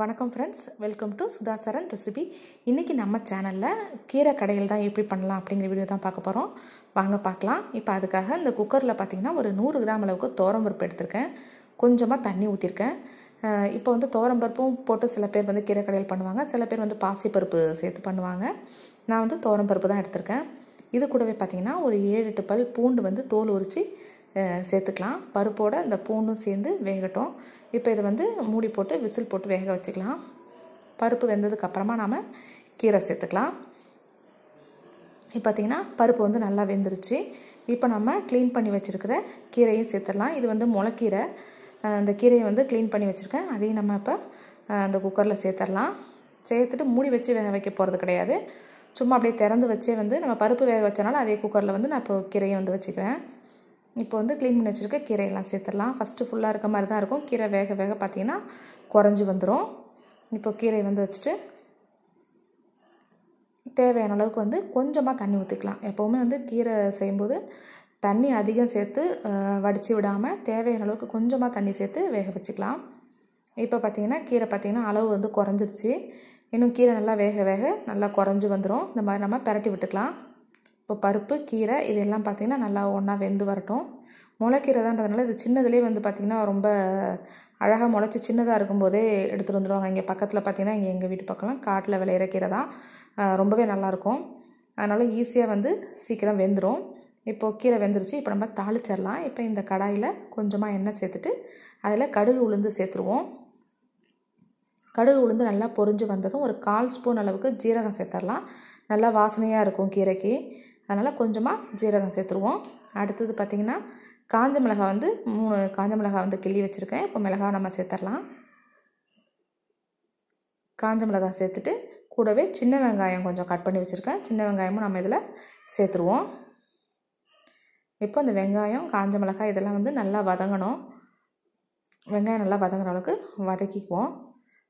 வணக்கம் friends welcome to Sudhasaran recipe இன்றைக்கி நம்ம சேனலில் கீரை கடையில் தான் எப்படி பண்ணலாம் அப்படிங்கிற வீடியோ தான் பார்க்க போகிறோம் வாங்க பார்க்கலாம் இப்போ அதுக்காக இந்த குக்கரில் பார்த்திங்கன்னா ஒரு நூறு கிராம் அளவுக்கு பருப்பு எடுத்திருக்கேன் கொஞ்சமாக தண்ணி ஊற்றிருக்கேன் இப்போ வந்து பருப்பும் போட்டு சில பேர் வந்து கீரை கடையில் பண்ணுவாங்க சில பேர் வந்து பாசிப்பருப்பு சேர்த்து பண்ணுவாங்க நான் வந்து பருப்பு தான் எடுத்திருக்கேன் இது கூடவே பார்த்திங்கன்னா ஒரு ஏழு எட்டு பல் பூண்டு வந்து தோல் உரித்து சேர்த்துக்கலாம் பருப்போடு இந்த பூண்டும் சேர்ந்து வேகட்டும் இப்போ இதை வந்து மூடி போட்டு விசில் போட்டு வேக வச்சுக்கலாம் பருப்பு வெந்ததுக்கப்புறமா நாம் கீரை சேர்த்துக்கலாம் இப்போ பார்த்திங்கன்னா பருப்பு வந்து நல்லா வெந்துருச்சு இப்போ நம்ம க்ளீன் பண்ணி வச்சுருக்கிற கீரையும் சேர்த்துடலாம் இது வந்து முளைக்கீரை அந்த கீரையை வந்து க்ளீன் பண்ணி வச்சுருக்கேன் அதையும் நம்ம இப்போ அந்த குக்கரில் சேர்த்துடலாம் சேர்த்துட்டு மூடி வச்சு வேக வைக்க போகிறது கிடையாது சும்மா அப்படியே திறந்து வச்சே வந்து நம்ம பருப்பு வேக வச்சனால அதே குக்கரில் வந்து நான் இப்போ கீரையை வந்து வச்சுக்கிறேன் இப்போ வந்து க்ளீன் பண்ணி வச்சுருக்க கீரையெல்லாம் சேர்த்துடலாம் ஃபஸ்ட்டு ஃபுல்லாக இருக்க மாதிரி தான் இருக்கும் கீரை வேக வேக பார்த்திங்கன்னா குறைஞ்சி வந்துடும் இப்போ கீரை வந்து வச்சுட்டு தேவையான அளவுக்கு வந்து கொஞ்சமாக தண்ணி ஊற்றிக்கலாம் எப்போவுமே வந்து கீரை செய்யும்போது தண்ணி அதிகம் சேர்த்து வடித்து விடாமல் தேவையான அளவுக்கு கொஞ்சமாக தண்ணி சேர்த்து வேக வச்சுக்கலாம் இப்போ பார்த்திங்கன்னா கீரை பார்த்திங்கன்னா அளவு வந்து குறைஞ்சிருச்சு இன்னும் கீரை நல்லா வேக வேக நல்லா குறைஞ்சி வந்துடும் இந்த மாதிரி நம்ம பெரட்டி விட்டுக்கலாம் இப்போ பருப்பு கீரை இதெல்லாம் பார்த்திங்கன்னா நல்லா ஒன்றா வெந்து வரட்டும் முளைக்கீரை இது சின்னதுலேயே வந்து பார்த்திங்கன்னா ரொம்ப அழகாக முளைச்சி சின்னதாக இருக்கும்போதே எடுத்துகிட்டு வந்துடுவாங்க இங்கே பக்கத்தில் பார்த்திங்கன்னா இங்கே எங்கள் வீட்டு பக்கம்லாம் காட்டில் விளையிற கீரை தான் ரொம்பவே நல்லாயிருக்கும் அதனால் ஈஸியாக வந்து சீக்கிரம் வெந்துடும் இப்போது கீரை வெந்துருச்சு இப்போ நம்ம தாளிச்சிடலாம் இப்போ இந்த கடாயில் கொஞ்சமாக எண்ணெய் சேர்த்துட்டு அதில் கடுகு உளுந்து சேர்த்துருவோம் கடுகு உளுந்து நல்லா பொறிஞ்சு வந்ததும் ஒரு கால் ஸ்பூன் அளவுக்கு ஜீரகம் சேர்த்துடலாம் நல்லா வாசனையாக இருக்கும் கீரைக்கு அதனால் கொஞ்சமாக ஜீரகம் சேர்த்துருவோம் அடுத்தது பார்த்திங்கன்னா காஞ்ச மிளகாய் வந்து மூணு காஞ்ச மிளகாய் வந்து கிள்ளி வச்சுருக்கேன் இப்போ மிளகாய் நம்ம சேர்த்துடலாம் காஞ்ச மிளகாய் சேர்த்துட்டு கூடவே சின்ன வெங்காயம் கொஞ்சம் கட் பண்ணி வச்சுருக்கேன் சின்ன வெங்காயமும் நம்ம இதில் சேர்த்துருவோம் இப்போ இந்த வெங்காயம் காஞ்ச மிளகாய் இதெல்லாம் வந்து நல்லா வதங்கணும் வெங்காயம் நல்லா வதங்குற அளவுக்கு வதக்கிக்குவோம்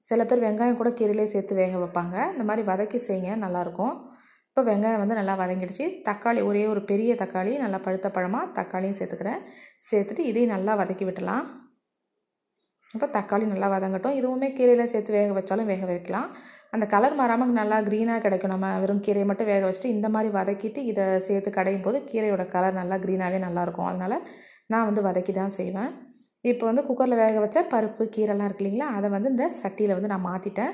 சில பேர் வெங்காயம் கூட கீரையிலே சேர்த்து வேக வைப்பாங்க இந்த மாதிரி வதக்கி செய்யுங்க நல்லாயிருக்கும் இப்போ வெங்காயம் வந்து நல்லா வதங்கிடுச்சு தக்காளி ஒரே ஒரு பெரிய தக்காளி நல்லா பழுத்த பழமாக தக்காளியும் சேர்த்துக்கிறேன் சேர்த்துட்டு இதையும் நல்லா வதக்கி விட்டலாம் இப்போ தக்காளி நல்லா வதங்கட்டும் இதுவுமே கீரையில் சேர்த்து வேக வச்சாலும் வேக வைக்கலாம் அந்த கலர் மாறாமல் நல்லா க்ரீனாக கிடைக்கும் நம்ம வெறும் கீரையை மட்டும் வேக வச்சுட்டு இந்த மாதிரி வதக்கிட்டு இதை சேர்த்து கடையும் போது கீரையோட கலர் நல்லா க்ரீனாகவே நல்லாயிருக்கும் அதனால் நான் வந்து வதக்கி தான் செய்வேன் இப்போ வந்து குக்கரில் வேக வச்ச பருப்பு கீரைலாம் இருக்கு இல்லைங்களா அதை வந்து இந்த சட்டியில் வந்து நான் மாற்றிட்டேன்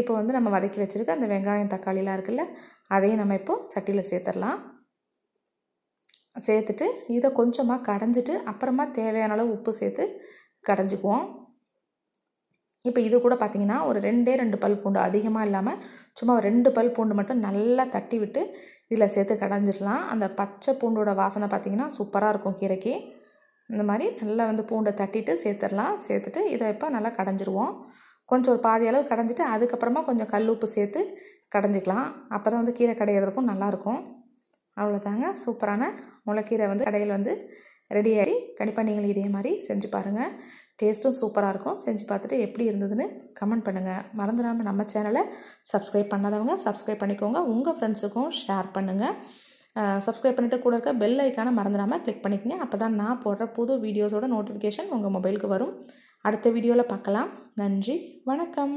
இப்போ வந்து நம்ம வதக்கி வச்சுருக்க அந்த வெங்காயம் தக்காளிலாம் இருக்குல்ல அதையும் நம்ம இப்போது சட்டியில் சேர்த்துடலாம் சேர்த்துட்டு இதை கொஞ்சமாக கடைஞ்சிட்டு அப்புறமா தேவையான அளவு உப்பு சேர்த்து கடைஞ்சிக்குவோம் இப்போ இது கூட பார்த்திங்கன்னா ஒரு ரெண்டே ரெண்டு பல் பூண்டு அதிகமாக இல்லாமல் சும்மா ரெண்டு பல் பூண்டு மட்டும் நல்லா தட்டி விட்டு இதில் சேர்த்து கடைஞ்சிடலாம் அந்த பச்சை பூண்டோட வாசனை பார்த்திங்கன்னா சூப்பராக இருக்கும் கீரைக்கு இந்த மாதிரி நல்லா வந்து பூண்டை தட்டிட்டு சேர்த்துடலாம் சேர்த்துட்டு இதை இப்போ நல்லா கடைஞ்சிடுவோம் கொஞ்சம் ஒரு பாதி அளவு கடைஞ்சிட்டு அதுக்கப்புறமா கொஞ்சம் கல் உப்பு சேர்த்து கடைஞ்சிக்கலாம் அப்போ தான் வந்து கீரை கடையிறதுக்கும் நல்லாயிருக்கும் அவ்வளோதாங்க சூப்பரான முளைக்கீரை வந்து கடையில் வந்து ரெடி ஆகி கண்டிப்பாக நீங்கள் இதே மாதிரி செஞ்சு பாருங்கள் டேஸ்ட்டும் சூப்பராக இருக்கும் செஞ்சு பார்த்துட்டு எப்படி இருந்ததுன்னு கமெண்ட் பண்ணுங்கள் மறந்துடாமல் நம்ம சேனலை சப்ஸ்கிரைப் பண்ணாதவங்க சப்ஸ்கிரைப் பண்ணிக்கோங்க உங்கள் ஃப்ரெண்ட்ஸுக்கும் ஷேர் பண்ணுங்கள் சப்ஸ்கிரைப் பண்ணிவிட்டு கூட இருக்க பெல் ஐக்கானை மறந்துடாமல் கிளிக் பண்ணிக்கோங்க அப்போ தான் நான் போடுற புது வீடியோஸோட நோட்டிஃபிகேஷன் உங்கள் மொபைலுக்கு வரும் அடுத்த வீடியோவில் பார்க்கலாம் நன்றி வணக்கம்